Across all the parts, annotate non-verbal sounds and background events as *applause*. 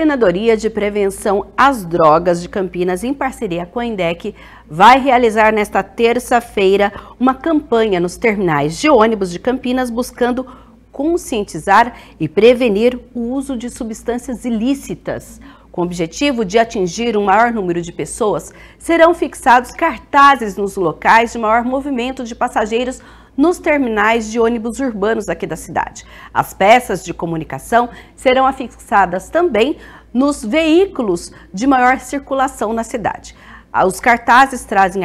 Coordenadoria de Prevenção às Drogas de Campinas, em parceria com a INDEC, vai realizar nesta terça-feira uma campanha nos terminais de ônibus de Campinas buscando conscientizar e prevenir o uso de substâncias ilícitas. Com o objetivo de atingir um maior número de pessoas, serão fixados cartazes nos locais de maior movimento de passageiros nos terminais de ônibus urbanos aqui da cidade. As peças de comunicação serão afixadas também nos veículos de maior circulação na cidade. Ah, os cartazes trazem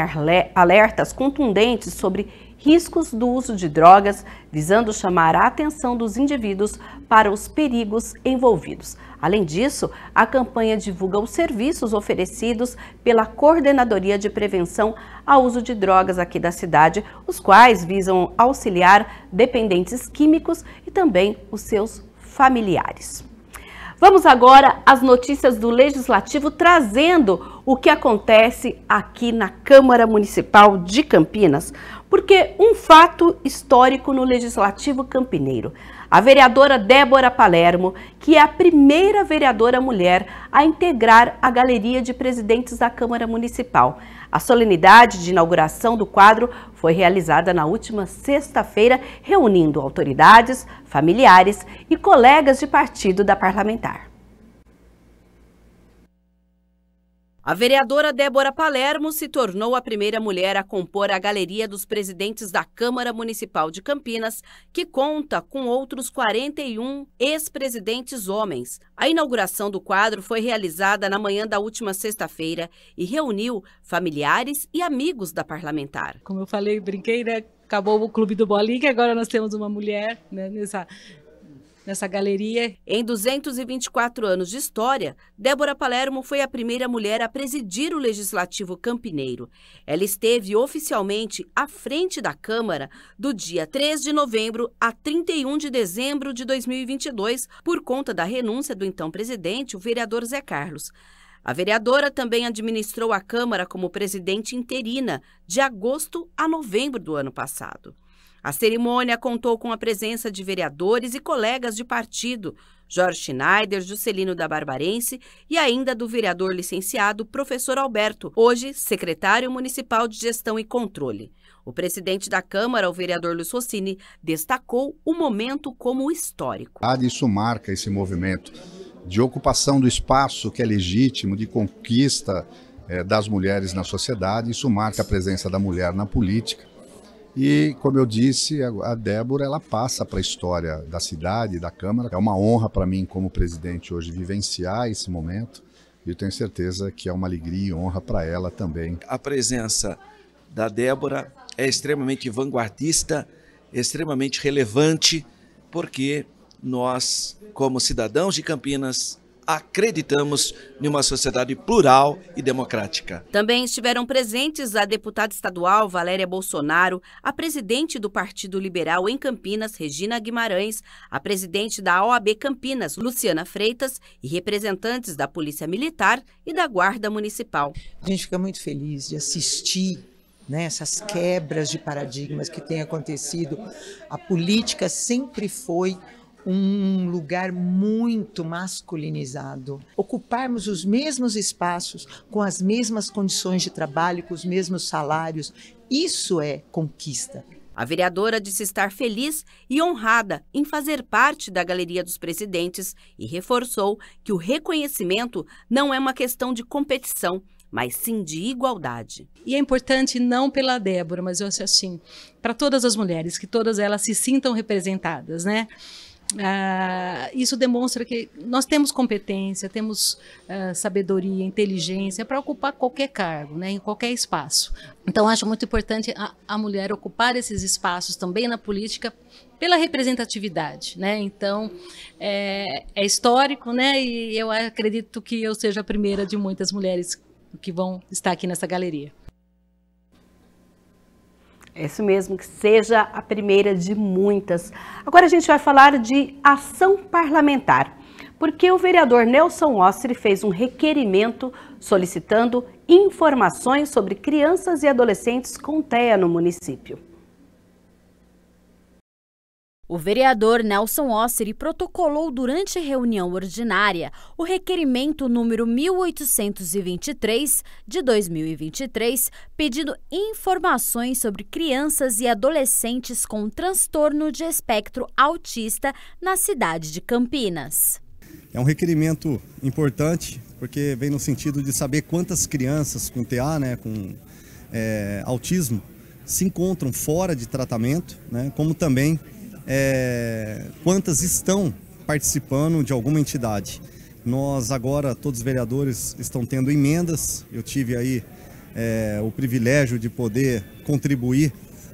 alertas contundentes sobre riscos do uso de drogas, visando chamar a atenção dos indivíduos para os perigos envolvidos. Além disso, a campanha divulga os serviços oferecidos pela Coordenadoria de Prevenção ao Uso de Drogas aqui da cidade, os quais visam auxiliar dependentes químicos e também os seus familiares. Vamos agora às notícias do Legislativo trazendo o que acontece aqui na Câmara Municipal de Campinas, porque um fato histórico no Legislativo Campineiro. A vereadora Débora Palermo, que é a primeira vereadora mulher a integrar a galeria de presidentes da Câmara Municipal. A solenidade de inauguração do quadro foi realizada na última sexta-feira, reunindo autoridades, familiares e colegas de partido da parlamentar. A vereadora Débora Palermo se tornou a primeira mulher a compor a galeria dos presidentes da Câmara Municipal de Campinas, que conta com outros 41 ex-presidentes homens. A inauguração do quadro foi realizada na manhã da última sexta-feira e reuniu familiares e amigos da parlamentar. Como eu falei, brinquei, né? Acabou o Clube do Bolinha, agora nós temos uma mulher né, nessa, nessa galeria. Em 224 anos de história, Débora Palermo foi a primeira mulher a presidir o Legislativo Campineiro. Ela esteve oficialmente à frente da Câmara do dia 3 de novembro a 31 de dezembro de 2022, por conta da renúncia do então presidente, o vereador Zé Carlos. A vereadora também administrou a Câmara como presidente interina de agosto a novembro do ano passado. A cerimônia contou com a presença de vereadores e colegas de partido, Jorge Schneider, Juscelino da Barbarense e ainda do vereador licenciado professor Alberto, hoje secretário municipal de gestão e controle. O presidente da Câmara, o vereador Luiz Rossini, destacou o momento como histórico. Ah, isso marca esse movimento de ocupação do espaço que é legítimo, de conquista eh, das mulheres na sociedade. Isso marca a presença da mulher na política e, como eu disse, a Débora ela passa para a história da cidade, da Câmara. É uma honra para mim, como presidente, hoje vivenciar esse momento. E eu tenho certeza que é uma alegria e honra para ela também. A presença da Débora é extremamente vanguardista, extremamente relevante, porque nós, como cidadãos de Campinas, acreditamos em uma sociedade plural e democrática. Também estiveram presentes a deputada estadual Valéria Bolsonaro, a presidente do Partido Liberal em Campinas, Regina Guimarães, a presidente da OAB Campinas, Luciana Freitas, e representantes da Polícia Militar e da Guarda Municipal. A gente fica muito feliz de assistir né, essas quebras de paradigmas que têm acontecido. A política sempre foi um lugar muito masculinizado. Ocuparmos os mesmos espaços, com as mesmas condições de trabalho, com os mesmos salários, isso é conquista. A vereadora disse estar feliz e honrada em fazer parte da Galeria dos Presidentes e reforçou que o reconhecimento não é uma questão de competição, mas sim de igualdade. E é importante não pela Débora, mas eu acho assim, para todas as mulheres, que todas elas se sintam representadas, né? Ah, isso demonstra que nós temos competência, temos ah, sabedoria, inteligência para ocupar qualquer cargo, né, em qualquer espaço. Então, acho muito importante a, a mulher ocupar esses espaços também na política pela representatividade, né? Então é, é, histórico, né? E eu acredito que eu seja a primeira de muitas mulheres que vão estar aqui nessa galeria. É isso mesmo, que seja a primeira de muitas. Agora a gente vai falar de ação parlamentar, porque o vereador Nelson Ostre fez um requerimento solicitando informações sobre crianças e adolescentes com TEA no município. O vereador Nelson Osseri protocolou durante reunião ordinária o requerimento número 1823 de 2023, pedindo informações sobre crianças e adolescentes com transtorno de espectro autista na cidade de Campinas. É um requerimento importante porque vem no sentido de saber quantas crianças com TA, né, com é, autismo, se encontram fora de tratamento, né, como também é, quantas estão participando de alguma entidade. Nós agora, todos os vereadores estão tendo emendas, eu tive aí é, o privilégio de poder contribuir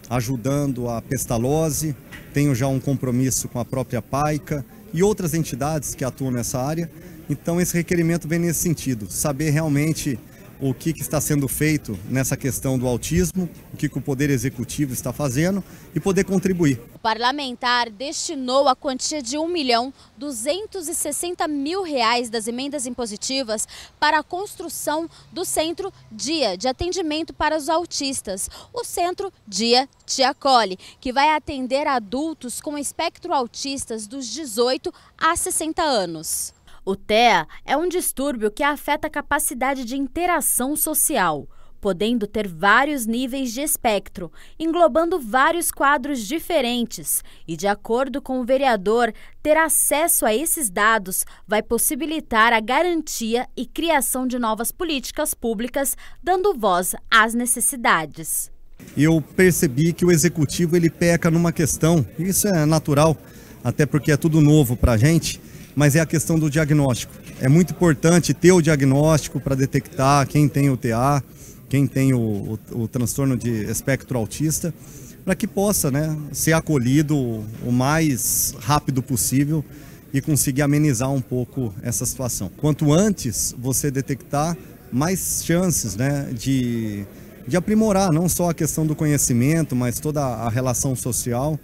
ajudando a Pestalozzi, tenho já um compromisso com a própria PAICA e outras entidades que atuam nessa área. Então, esse requerimento vem nesse sentido, saber realmente o que, que, está sendo feito nessa questão do autismo, o que, que o Poder Executivo está fazendo e poder contribuir. O parlamentar destinou a quantia de 1 milhão 260 mil reais das emendas impositivas para a construção do Centro Dia de Atendimento para os Autistas, o Centro Dia Te Acolhe, que vai atender adultos com espectro autistas dos 18 a 60 anos. O TEA é um distúrbio que afeta a capacidade de interação social, podendo ter vários níveis de espectro, englobando vários quadros diferentes, e de acordo com o vereador, ter acesso a esses dados vai possibilitar a garantia e criação de novas políticas públicas, dando voz às necessidades. Eu percebi que o executivo ele peca numa questão, isso é natural, até porque é tudo novo para a gente mas é a questão do diagnóstico. É muito importante ter o diagnóstico para detectar quem tem o TA, quem tem o, o, o transtorno de espectro autista, para que possa né, ser acolhido o mais rápido possível e conseguir amenizar um pouco essa situação. Quanto antes você detectar, mais chances né, de, de aprimorar não só a questão do conhecimento, mas toda a relação social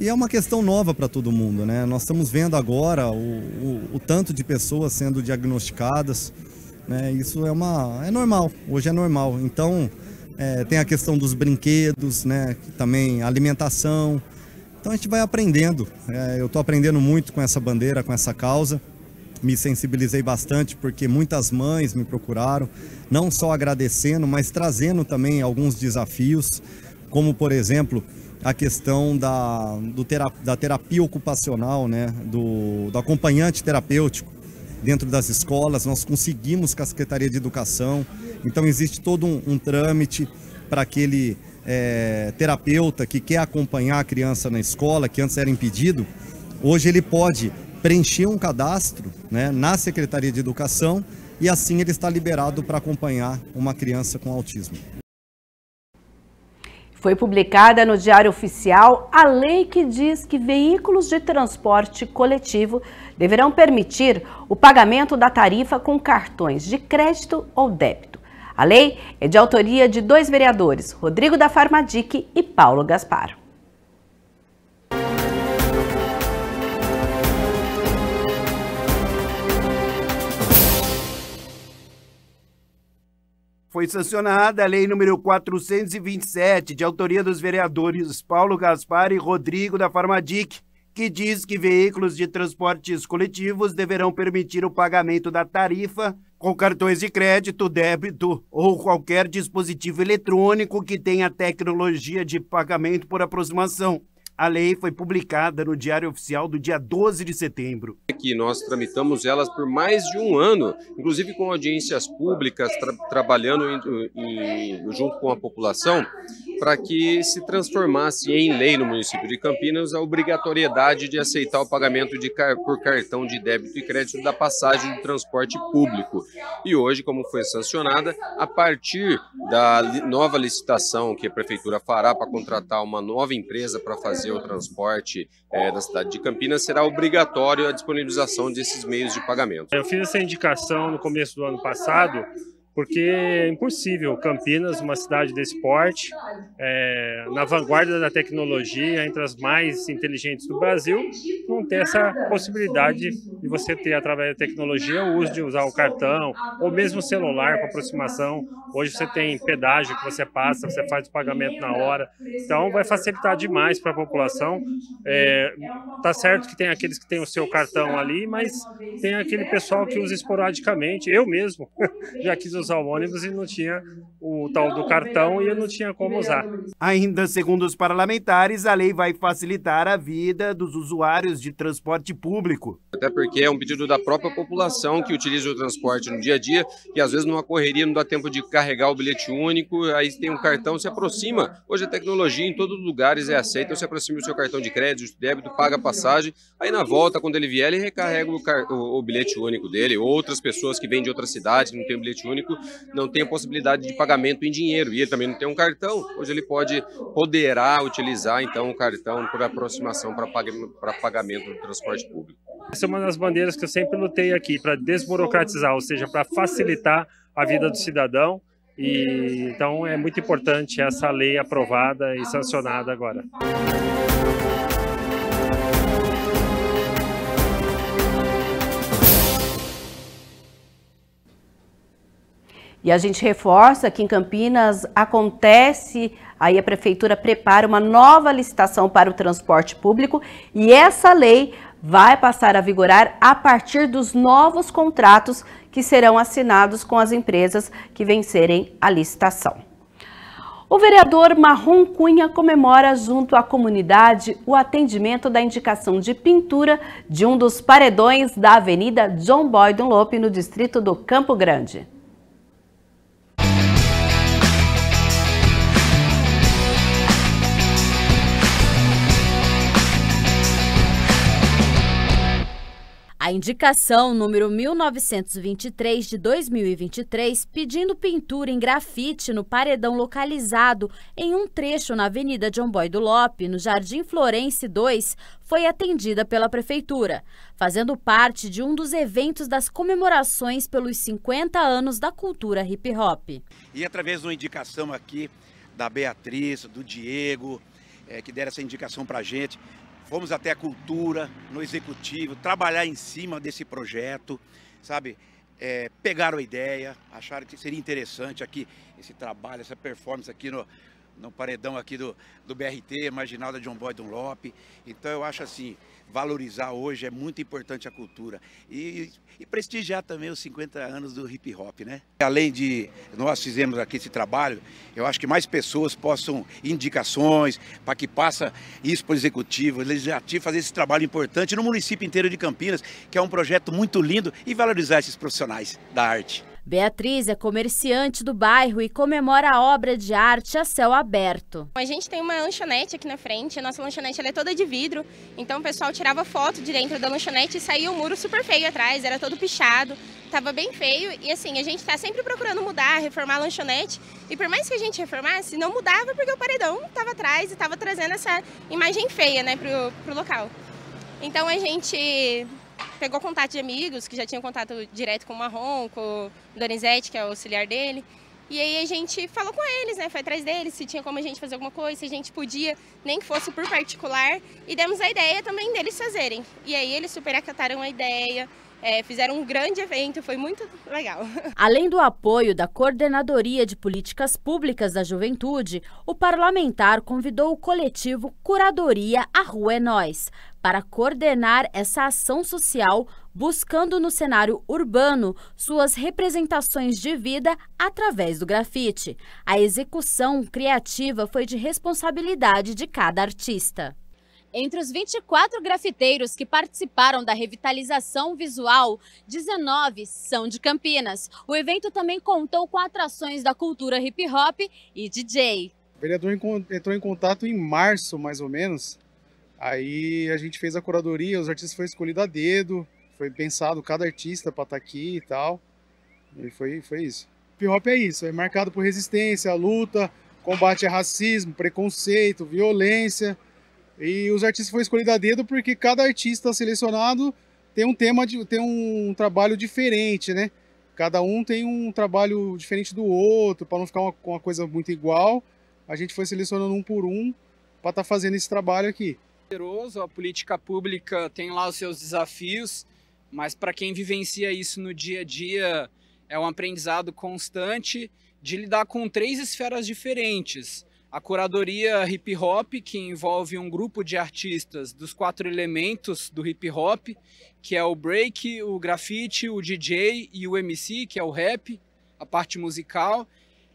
e é uma questão nova para todo mundo, né? Nós estamos vendo agora o, o, o tanto de pessoas sendo diagnosticadas, né? Isso é uma é normal, hoje é normal. Então é, tem a questão dos brinquedos, né? Também alimentação. Então a gente vai aprendendo. É, eu estou aprendendo muito com essa bandeira, com essa causa. Me sensibilizei bastante porque muitas mães me procuraram, não só agradecendo, mas trazendo também alguns desafios, como por exemplo a questão da, do terap da terapia ocupacional, né, do, do acompanhante terapêutico dentro das escolas, nós conseguimos com a Secretaria de Educação, então existe todo um, um trâmite para aquele é, terapeuta que quer acompanhar a criança na escola, que antes era impedido, hoje ele pode preencher um cadastro né, na Secretaria de Educação e assim ele está liberado para acompanhar uma criança com autismo. Foi publicada no Diário Oficial a lei que diz que veículos de transporte coletivo deverão permitir o pagamento da tarifa com cartões de crédito ou débito. A lei é de autoria de dois vereadores, Rodrigo da Farmadique e Paulo Gaspar. Foi sancionada a Lei número 427, de autoria dos vereadores Paulo Gaspar e Rodrigo da Farmadic, que diz que veículos de transportes coletivos deverão permitir o pagamento da tarifa com cartões de crédito, débito ou qualquer dispositivo eletrônico que tenha tecnologia de pagamento por aproximação. A lei foi publicada no Diário Oficial do dia 12 de setembro. Aqui nós tramitamos elas por mais de um ano, inclusive com audiências públicas, tra trabalhando em, em, junto com a população, para que se transformasse em lei no município de Campinas a obrigatoriedade de aceitar o pagamento de car por cartão de débito e crédito da passagem de transporte público. E hoje, como foi sancionada, a partir da li nova licitação que a prefeitura fará para contratar uma nova empresa para fazer fazer o transporte é, da cidade de Campinas, será obrigatório a disponibilização desses meios de pagamento. Eu fiz essa indicação no começo do ano passado porque é impossível Campinas, uma cidade desse porte, é, na vanguarda da tecnologia, entre as mais inteligentes do Brasil, não ter essa possibilidade de você ter, através da tecnologia, o uso de usar o cartão ou mesmo o celular com aproximação. Hoje você tem pedágio que você passa, você faz o pagamento na hora. Então, vai facilitar demais para a população. É, tá certo que tem aqueles que têm o seu cartão ali, mas tem aquele pessoal que usa esporadicamente. Eu mesmo *laughs* já quis usar usar o ônibus e não tinha o tal do cartão e eu não tinha como usar. Ainda segundo os parlamentares, a lei vai facilitar a vida dos usuários de transporte público. Até porque é um pedido da própria população que utiliza o transporte no dia a dia, que às vezes numa correria não dá tempo de carregar o bilhete único, aí tem um cartão, se aproxima. Hoje a tecnologia em todos os lugares é aceita, Você se aproxima o seu cartão de crédito, de débito, paga a passagem, aí na volta, quando ele vier, ele recarrega o, o bilhete único dele, outras pessoas que vêm de outra cidade, que não tem bilhete único, não tem a possibilidade de pagamento em dinheiro e ele também não tem um cartão. Hoje ele pode poderá utilizar então o cartão por aproximação para pagamento do transporte público. Essa é uma das bandeiras que eu sempre lutei aqui para desburocratizar, ou seja, para facilitar a vida do cidadão. E então é muito importante essa lei aprovada e sancionada agora. E a gente reforça que em Campinas acontece, aí a prefeitura prepara uma nova licitação para o transporte público e essa lei vai passar a vigorar a partir dos novos contratos que serão assinados com as empresas que vencerem a licitação. O vereador Marrom Cunha comemora junto à comunidade o atendimento da indicação de pintura de um dos paredões da Avenida John Boyd Lope no distrito do Campo Grande. A indicação número 1923 de 2023, pedindo pintura em grafite no paredão localizado em um trecho na Avenida John Boy Lope, no Jardim Florense 2, foi atendida pela Prefeitura, fazendo parte de um dos eventos das comemorações pelos 50 anos da cultura hip hop. E através de uma indicação aqui da Beatriz, do Diego, é, que deram essa indicação para a gente, fomos até a cultura, no executivo, trabalhar em cima desse projeto, sabe? É, pegaram a ideia, acharam que seria interessante aqui esse trabalho, essa performance aqui no, no paredão aqui do, do BRT, Marginal da John Boy Dunlop. Então eu acho assim, valorizar hoje é muito importante a cultura e, e, prestigiar também os 50 anos do hip hop, né? Além de nós fizemos aqui esse trabalho, eu acho que mais pessoas possam indicações para que passa isso para o executivo, legislativo fazer esse trabalho importante no município inteiro de Campinas, que é um projeto muito lindo e valorizar esses profissionais da arte. Beatriz é comerciante do bairro e comemora a obra de arte a céu aberto. A gente tem uma lanchonete aqui na frente, a nossa lanchonete é toda de vidro, então o pessoal tirava foto de dentro da lanchonete e saía um muro super feio atrás, era todo pichado, estava bem feio. E assim, a gente está sempre procurando mudar, reformar a lanchonete. E por mais que a gente reformasse, não mudava porque o paredão estava atrás e estava trazendo essa imagem feia né, para o local. Então a gente pegou contato de amigos que já tinham contato direto com o Marrom, com o Donizete, que é o auxiliar dele. E aí a gente falou com eles, né? Foi atrás deles, se tinha como a gente fazer alguma coisa, se a gente podia, nem que fosse por particular. E demos a ideia também deles fazerem. E aí eles super acataram a ideia, é, fizeram um grande evento, foi muito legal. *laughs* Além do apoio da Coordenadoria de Políticas Públicas da Juventude, o parlamentar convidou o coletivo Curadoria A Rua é Nós para coordenar essa ação social, buscando no cenário urbano suas representações de vida através do grafite. A execução criativa foi de responsabilidade de cada artista. Entre os 24 grafiteiros que participaram da revitalização visual, 19 são de Campinas. O evento também contou com atrações da cultura hip hop e DJ. O vereador entrou em contato em março, mais ou menos, Aí a gente fez a curadoria, os artistas foram escolhidos a dedo, foi pensado cada artista para estar tá aqui e tal. E foi, foi isso. Hip hop é isso, é marcado por resistência, luta, combate a racismo, preconceito, violência. E os artistas foram escolhidos a dedo porque cada artista selecionado tem um tema, de, tem um trabalho diferente, né? Cada um tem um trabalho diferente do outro, para não ficar uma, uma coisa muito igual. A gente foi selecionando um por um para estar tá fazendo esse trabalho aqui poderoso, a política pública tem lá os seus desafios, mas para quem vivencia isso no dia a dia, é um aprendizado constante de lidar com três esferas diferentes. A curadoria hip hop, que envolve um grupo de artistas dos quatro elementos do hip hop, que é o break, o grafite, o DJ e o MC, que é o rap, a parte musical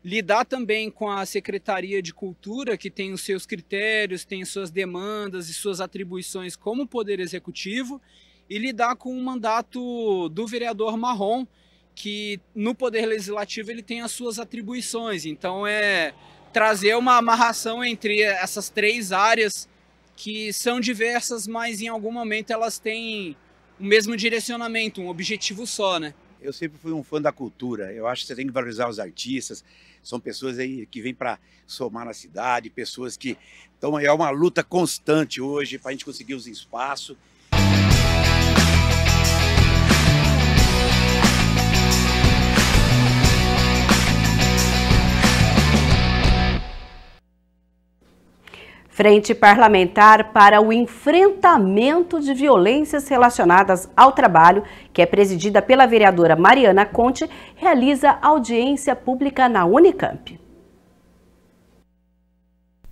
lidar também com a Secretaria de Cultura, que tem os seus critérios, tem suas demandas e suas atribuições como Poder Executivo, e lidar com o mandato do vereador Marrom, que no Poder Legislativo ele tem as suas atribuições. Então, é trazer uma amarração entre essas três áreas que são diversas, mas em algum momento elas têm o mesmo direcionamento, um objetivo só, né? Eu sempre fui um fã da cultura. Eu acho que você tem que valorizar os artistas, são pessoas aí que vêm para somar na cidade, pessoas que. Então é uma luta constante hoje para a gente conseguir os espaços. Frente Parlamentar para o Enfrentamento de Violências Relacionadas ao Trabalho, que é presidida pela vereadora Mariana Conte, realiza audiência pública na Unicamp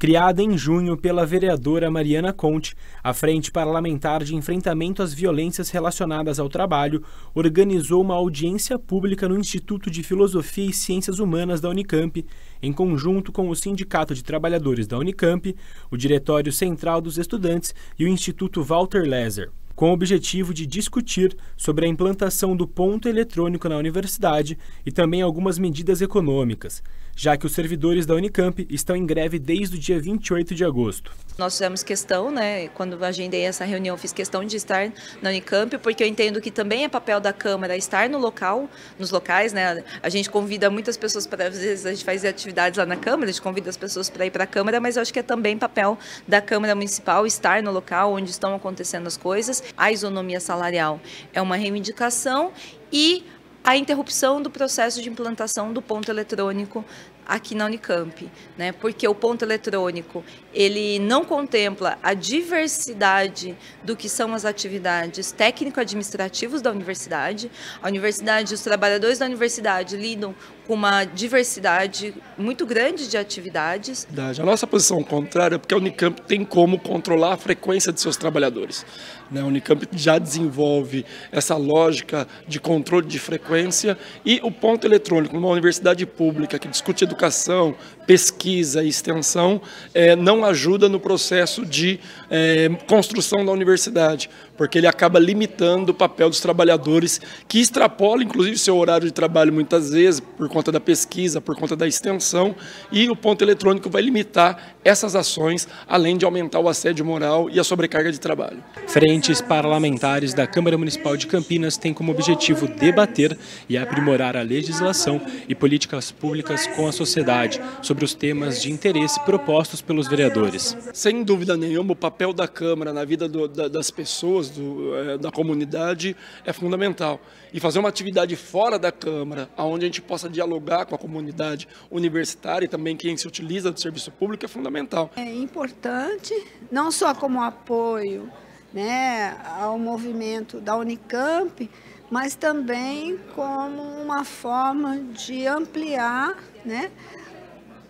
criada em junho pela vereadora Mariana Conte, a Frente Parlamentar de Enfrentamento às Violências Relacionadas ao Trabalho organizou uma audiência pública no Instituto de Filosofia e Ciências Humanas da Unicamp, em conjunto com o Sindicato de Trabalhadores da Unicamp, o Diretório Central dos Estudantes e o Instituto Walter Leser com o objetivo de discutir sobre a implantação do ponto eletrônico na universidade e também algumas medidas econômicas, já que os servidores da Unicamp estão em greve desde o dia 28 de agosto. Nós fizemos questão, né, quando agendei essa reunião, fiz questão de estar na Unicamp, porque eu entendo que também é papel da Câmara estar no local, nos locais, né, a gente convida muitas pessoas para, às vezes a gente faz atividades lá na Câmara, a gente convida as pessoas para ir para a Câmara, mas eu acho que é também papel da Câmara Municipal estar no local onde estão acontecendo as coisas a isonomia salarial é uma reivindicação e a interrupção do processo de implantação do ponto eletrônico aqui na Unicamp, né? Porque o ponto eletrônico ele não contempla a diversidade do que são as atividades técnico-administrativos da universidade. A universidade, os trabalhadores da universidade lidam com uma diversidade muito grande de atividades. A nossa posição contrária é porque a Unicamp tem como controlar a frequência de seus trabalhadores. Né? A Unicamp já desenvolve essa lógica de controle de frequência e o ponto eletrônico numa universidade pública que discute educação, pesquisa e extensão é, não ajuda no processo de é, construção da universidade, porque ele acaba limitando o papel dos trabalhadores, que extrapola inclusive seu horário de trabalho muitas vezes, por conta da pesquisa, por conta da extensão, e o ponto eletrônico vai limitar essas ações, além de aumentar o assédio moral e a sobrecarga de trabalho. Frentes parlamentares da Câmara Municipal de Campinas têm como objetivo debater e aprimorar a legislação e políticas públicas com a sociedade sobre sobre os temas de interesse propostos pelos vereadores. Sem dúvida nenhuma, o papel da Câmara na vida do, da, das pessoas, do, é, da comunidade, é fundamental. E fazer uma atividade fora da Câmara, onde a gente possa dialogar com a comunidade universitária e também quem se utiliza do serviço público, é fundamental. É importante, não só como apoio né, ao movimento da Unicamp, mas também como uma forma de ampliar né,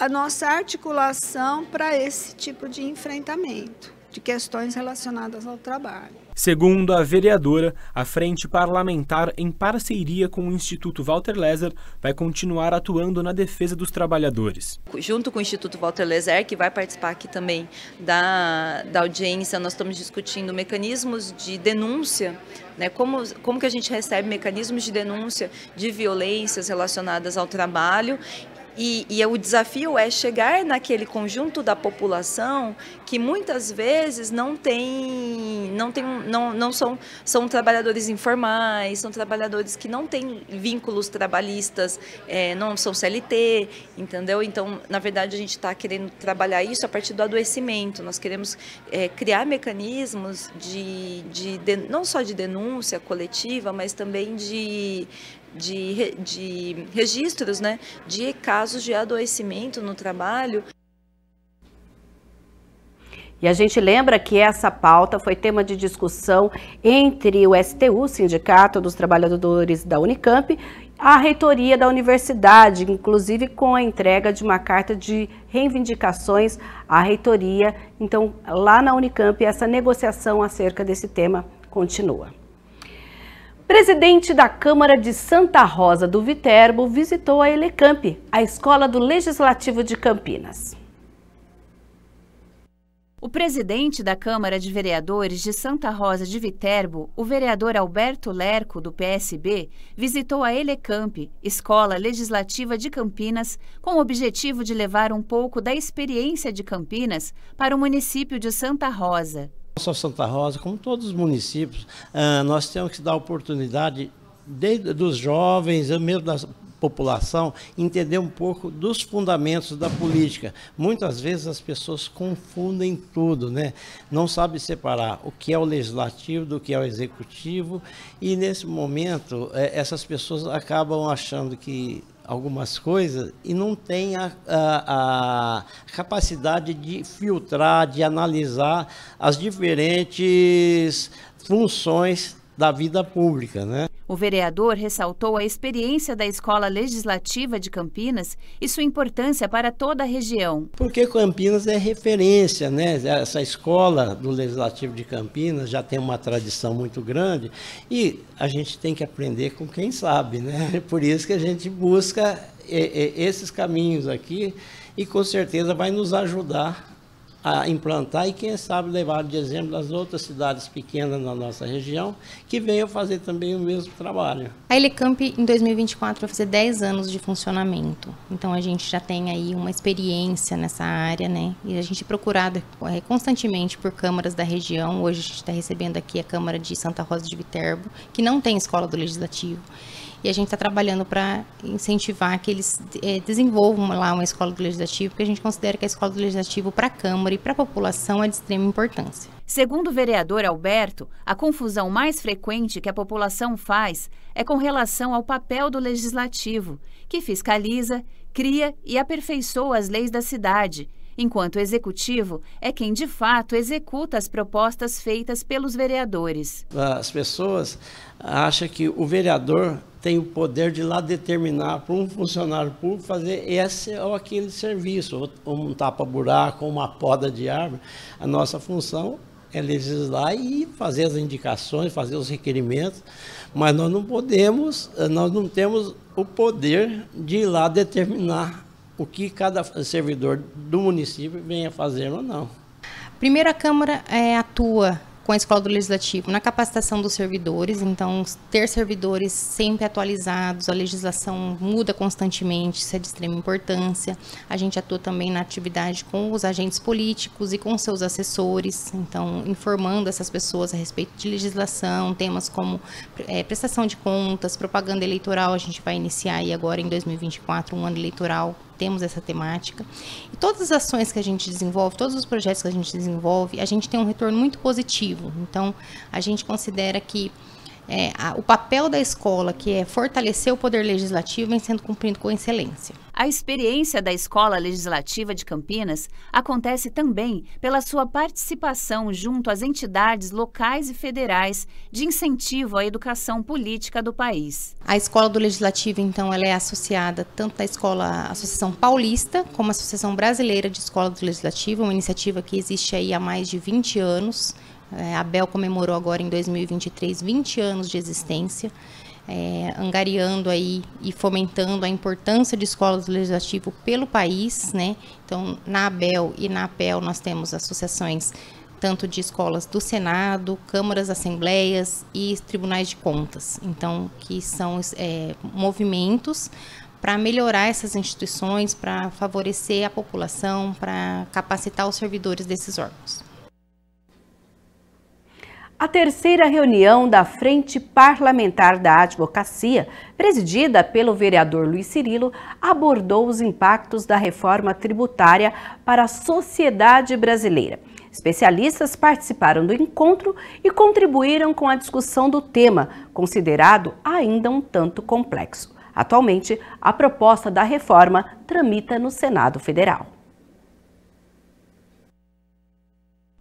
a nossa articulação para esse tipo de enfrentamento de questões relacionadas ao trabalho. Segundo a vereadora, a Frente Parlamentar, em parceria com o Instituto Walter Leser, vai continuar atuando na defesa dos trabalhadores. Junto com o Instituto Walter Leser, que vai participar aqui também da, da audiência, nós estamos discutindo mecanismos de denúncia, né, como, como que a gente recebe mecanismos de denúncia de violências relacionadas ao trabalho e, e, o desafio é chegar naquele conjunto da população que muitas vezes não tem, não tem, não, não são, são trabalhadores informais, são trabalhadores que não têm vínculos trabalhistas, é, não são CLT, entendeu? Então, na verdade, a gente está querendo trabalhar isso a partir do adoecimento. Nós queremos é, criar mecanismos de, de, de, não só de denúncia coletiva, mas também de de, de registros né, de casos de adoecimento no trabalho. E a gente lembra que essa pauta foi tema de discussão entre o STU, Sindicato dos Trabalhadores da Unicamp, a reitoria da universidade, inclusive com a entrega de uma carta de reivindicações à reitoria. Então, lá na Unicamp, essa negociação acerca desse tema continua. Presidente da Câmara de Santa Rosa do Viterbo visitou a Elecamp, a escola do Legislativo de Campinas. O presidente da Câmara de Vereadores de Santa Rosa de Viterbo, o vereador Alberto Lerco, do PSB, visitou a Elecamp, Escola Legislativa de Campinas, com o objetivo de levar um pouco da experiência de Campinas para o município de Santa Rosa. Não só Santa Rosa, como todos os municípios, ah, nós temos que dar oportunidade desde dos jovens, mesmo da população, entender um pouco dos fundamentos da política. Muitas vezes as pessoas confundem tudo, né? Não sabe separar o que é o legislativo do que é o executivo e nesse momento eh, essas pessoas acabam achando que algumas coisas e não tem a, a, a, capacidade de filtrar, de analisar as diferentes funções da vida pública, né? O vereador ressaltou a experiência da Escola Legislativa de Campinas e sua importância para toda a região. Porque Campinas é referência, né? Essa escola do Legislativo de Campinas já tem uma tradição muito grande e a gente tem que aprender com quem sabe, né? *laughs* Por isso que a gente busca eh, eh, esses caminhos aqui e com certeza vai nos ajudar a implantar e, quem sabe, levar de exemplo as outras cidades pequenas na nossa região que venham fazer também o mesmo trabalho. A Elecamp, em 2024, vai fazer 10 anos de funcionamento. Então, a gente já tem aí uma experiência nessa área, né? E a gente é procurado é, constantemente por câmaras da região. Hoje, a gente está recebendo aqui a Câmara de Santa Rosa de Viterbo, que não tem escola do Legislativo. E a gente está trabalhando para incentivar que eles é, desenvolvam lá uma escola do legislativo, porque a gente considera que a escola do legislativo para a Câmara e para a população é de extrema importância. Segundo o vereador Alberto, a confusão mais frequente que a população faz é com relação ao papel do legislativo, que fiscaliza, cria e aperfeiçoa as leis da cidade enquanto o executivo é quem de fato executa as propostas feitas pelos vereadores. As pessoas acham que o vereador tem o poder de lá determinar para um funcionário público fazer esse ou aquele serviço, ou um tapa-buraco, uma poda de árvore. A nossa função é legislar e fazer as indicações, fazer os requerimentos, mas nós não podemos, nós não temos o poder de ir lá determinar o que cada servidor do município venha fazer ou não. Primeira Câmara é, atua com a Escola do Legislativo na capacitação dos servidores, então ter servidores sempre atualizados, a legislação muda constantemente, isso é de extrema importância. A gente atua também na atividade com os agentes políticos e com seus assessores, então informando essas pessoas a respeito de legislação, temas como é, prestação de contas, propaganda eleitoral, a gente vai iniciar aí agora em 2024 um ano eleitoral temos essa temática. E todas as ações que a gente desenvolve, todos os projetos que a gente desenvolve, a gente tem um retorno muito positivo. Então, a gente considera que é, a, o papel da escola, que é fortalecer o poder legislativo, vem sendo cumprido com excelência. A experiência da Escola Legislativa de Campinas acontece também pela sua participação junto às entidades locais e federais de incentivo à educação política do país. A Escola do Legislativo, então, ela é associada tanto à Escola Associação Paulista como à Associação Brasileira de Escola do Legislativo, uma iniciativa que existe aí há mais de 20 anos. É, a Bel comemorou agora em 2023 20 anos de existência é, angariando aí e fomentando a importância de escolas do legislativo pelo país, né? Então, na ABEL e na APEL nós temos associações tanto de escolas do Senado, câmaras, assembleias e tribunais de contas. Então, que são é, movimentos para melhorar essas instituições, para favorecer a população, para capacitar os servidores desses órgãos a terceira reunião da Frente Parlamentar da Advocacia, presidida pelo vereador Luiz Cirilo, abordou os impactos da reforma tributária para a sociedade brasileira. Especialistas participaram do encontro e contribuíram com a discussão do tema, considerado ainda um tanto complexo. Atualmente, a proposta da reforma tramita no Senado Federal.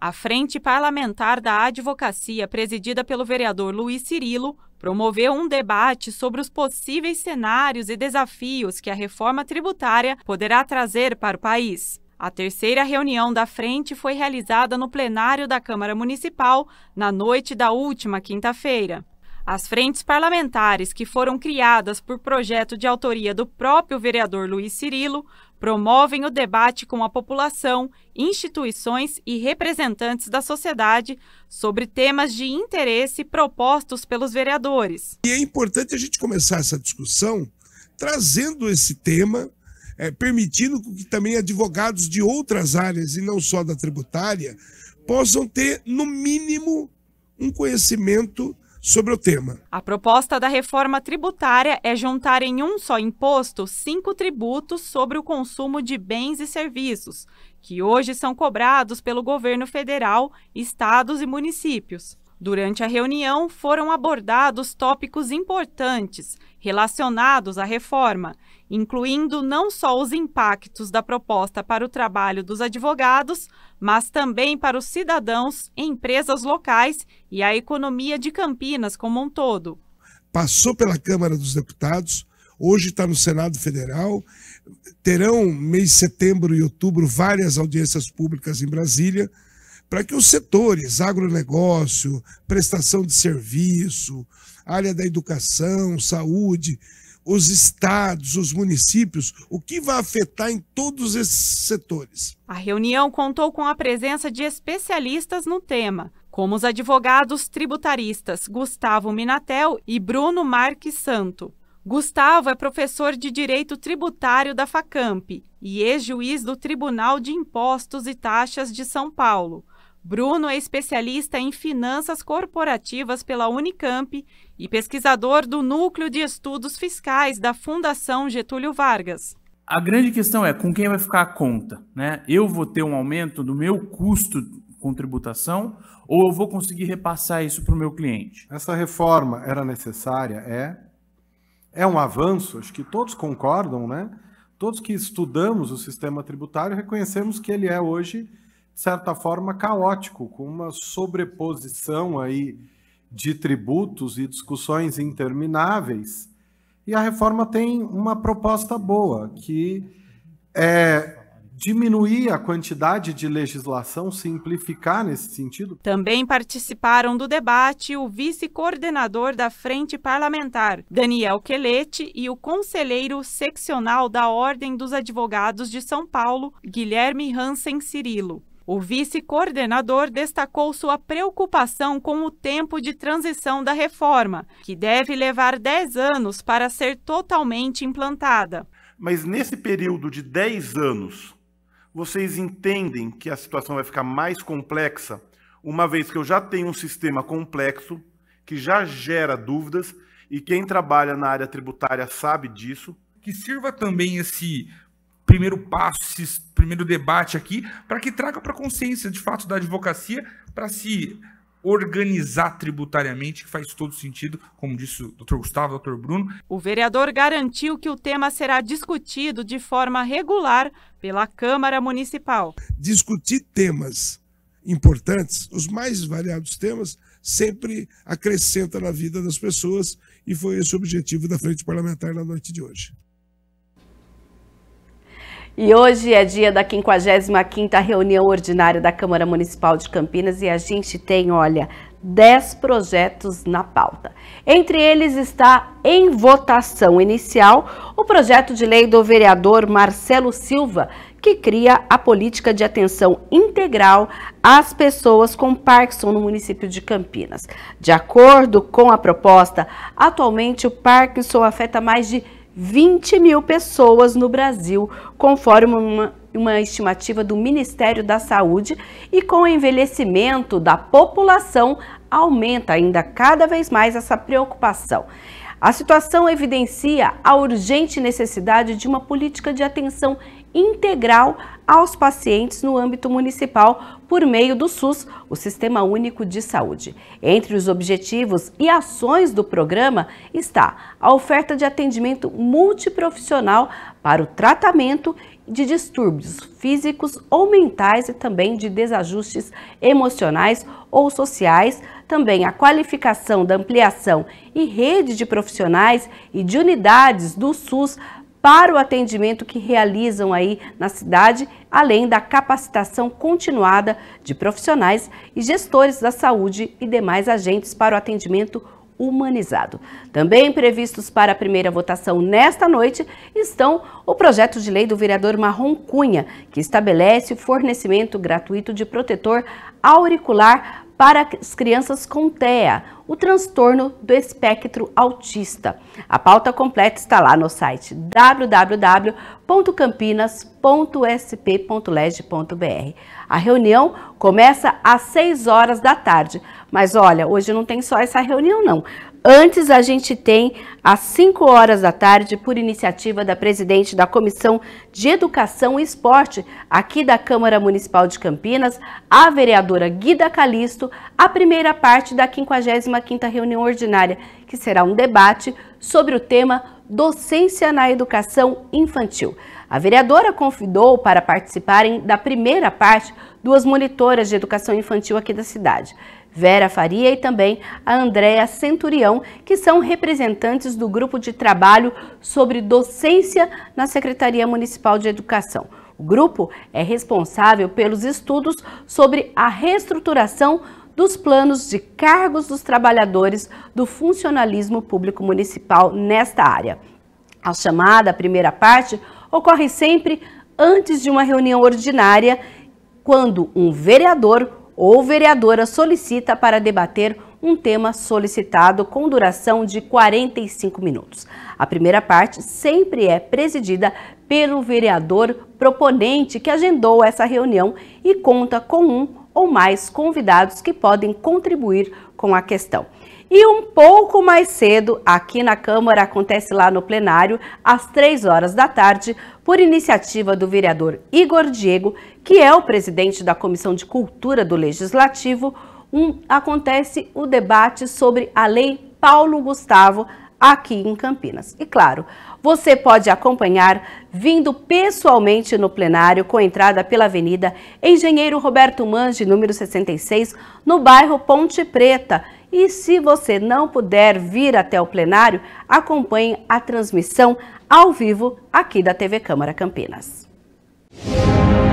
A Frente Parlamentar da Advocacia, presidida pelo vereador Luiz Cirilo, promoveu um debate sobre os possíveis cenários e desafios que a reforma tributária poderá trazer para o país. A terceira reunião da frente foi realizada no plenário da Câmara Municipal na noite da última quinta-feira. As frentes parlamentares que foram criadas por projeto de autoria do próprio vereador Luiz Cirilo promovem o debate com a população, instituições e representantes da sociedade sobre temas de interesse propostos pelos vereadores. E é importante a gente começar essa discussão trazendo esse tema, é, permitindo que também advogados de outras áreas e não só da tributária possam ter, no mínimo, um conhecimento sobre o tema. A proposta da reforma tributária é juntar em um só imposto cinco tributos sobre o consumo de bens e serviços, que hoje são cobrados pelo governo federal, estados e municípios. Durante a reunião, foram abordados tópicos importantes relacionados à reforma incluindo não só os impactos da proposta para o trabalho dos advogados, mas também para os cidadãos, empresas locais e a economia de Campinas como um todo. Passou pela Câmara dos Deputados, hoje está no Senado Federal. Terão mês de setembro e outubro várias audiências públicas em Brasília para que os setores, agronegócio, prestação de serviço, área da educação, saúde, os estados, os municípios, o que vai afetar em todos esses setores. A reunião contou com a presença de especialistas no tema, como os advogados tributaristas Gustavo Minatel e Bruno Marques Santo. Gustavo é professor de Direito Tributário da FACAMP e ex-juiz do Tribunal de Impostos e Taxas de São Paulo. Bruno é especialista em finanças corporativas pela Unicamp e pesquisador do Núcleo de Estudos Fiscais da Fundação Getúlio Vargas. A grande questão é com quem vai ficar a conta, né? Eu vou ter um aumento do meu custo com tributação ou eu vou conseguir repassar isso para o meu cliente? Essa reforma era necessária, é é um avanço, acho que todos concordam, né? Todos que estudamos o sistema tributário reconhecemos que ele é hoje de certa forma, caótico, com uma sobreposição aí de tributos e discussões intermináveis. E a reforma tem uma proposta boa, que é diminuir a quantidade de legislação, simplificar nesse sentido. Também participaram do debate o vice-coordenador da Frente Parlamentar, Daniel Quelete, e o conselheiro seccional da Ordem dos Advogados de São Paulo, Guilherme Hansen Cirilo. O vice-coordenador destacou sua preocupação com o tempo de transição da reforma, que deve levar 10 anos para ser totalmente implantada. Mas nesse período de 10 anos, vocês entendem que a situação vai ficar mais complexa, uma vez que eu já tenho um sistema complexo, que já gera dúvidas, e quem trabalha na área tributária sabe disso. Que sirva também esse primeiro passo, esses primeiro debate aqui, para que traga para consciência, de fato, da advocacia para se organizar tributariamente, que faz todo sentido, como disse o Dr. Gustavo, doutor Dr. Bruno. O vereador garantiu que o tema será discutido de forma regular pela Câmara Municipal. Discutir temas importantes, os mais variados temas, sempre acrescenta na vida das pessoas e foi esse o objetivo da Frente Parlamentar na noite de hoje. E hoje é dia da 55ª reunião ordinária da Câmara Municipal de Campinas e a gente tem, olha, 10 projetos na pauta. Entre eles está em votação inicial o projeto de lei do vereador Marcelo Silva, que cria a política de atenção integral às pessoas com Parkinson no município de Campinas. De acordo com a proposta, atualmente o Parkinson afeta mais de 20 mil pessoas no Brasil, conforme uma, uma estimativa do Ministério da Saúde, e com o envelhecimento da população, aumenta ainda cada vez mais essa preocupação. A situação evidencia a urgente necessidade de uma política de atenção integral aos pacientes no âmbito municipal por meio do SUS, o Sistema Único de Saúde. Entre os objetivos e ações do programa está a oferta de atendimento multiprofissional para o tratamento de distúrbios físicos ou mentais e também de desajustes emocionais ou sociais, também a qualificação da ampliação e rede de profissionais e de unidades do SUS para o atendimento que realizam aí na cidade, além da capacitação continuada de profissionais e gestores da saúde e demais agentes para o atendimento humanizado. Também previstos para a primeira votação nesta noite estão o projeto de lei do vereador Marrom Cunha, que estabelece o fornecimento gratuito de protetor auricular para as crianças com TEA, o transtorno do espectro autista. A pauta completa está lá no site www.campinas.sp.leg.br. A reunião começa às 6 horas da tarde, mas olha, hoje não tem só essa reunião não. Antes a gente tem às 5 horas da tarde, por iniciativa da presidente da Comissão de Educação e Esporte aqui da Câmara Municipal de Campinas, a vereadora Guida Calisto, a primeira parte da 55ª reunião ordinária, que será um debate sobre o tema Docência na Educação Infantil. A vereadora convidou para participarem da primeira parte duas monitoras de educação infantil aqui da cidade. Vera Faria e também a Andréa Centurião, que são representantes do grupo de trabalho sobre docência na Secretaria Municipal de Educação. O grupo é responsável pelos estudos sobre a reestruturação dos planos de cargos dos trabalhadores do funcionalismo público municipal nesta área. A chamada primeira parte ocorre sempre antes de uma reunião ordinária, quando um vereador ou vereadora solicita para debater um tema solicitado com duração de 45 minutos. A primeira parte sempre é presidida pelo vereador proponente que agendou essa reunião e conta com um ou mais convidados que podem contribuir com a questão. E um pouco mais cedo, aqui na Câmara, acontece lá no plenário, às três horas da tarde, por iniciativa do vereador Igor Diego, que é o presidente da Comissão de Cultura do Legislativo, um, acontece o debate sobre a Lei Paulo Gustavo aqui em Campinas. E claro, você pode acompanhar vindo pessoalmente no plenário com entrada pela Avenida Engenheiro Roberto Mange, número 66, no bairro Ponte Preta. E se você não puder vir até o plenário, acompanhe a transmissão ao vivo aqui da TV Câmara Campinas. Música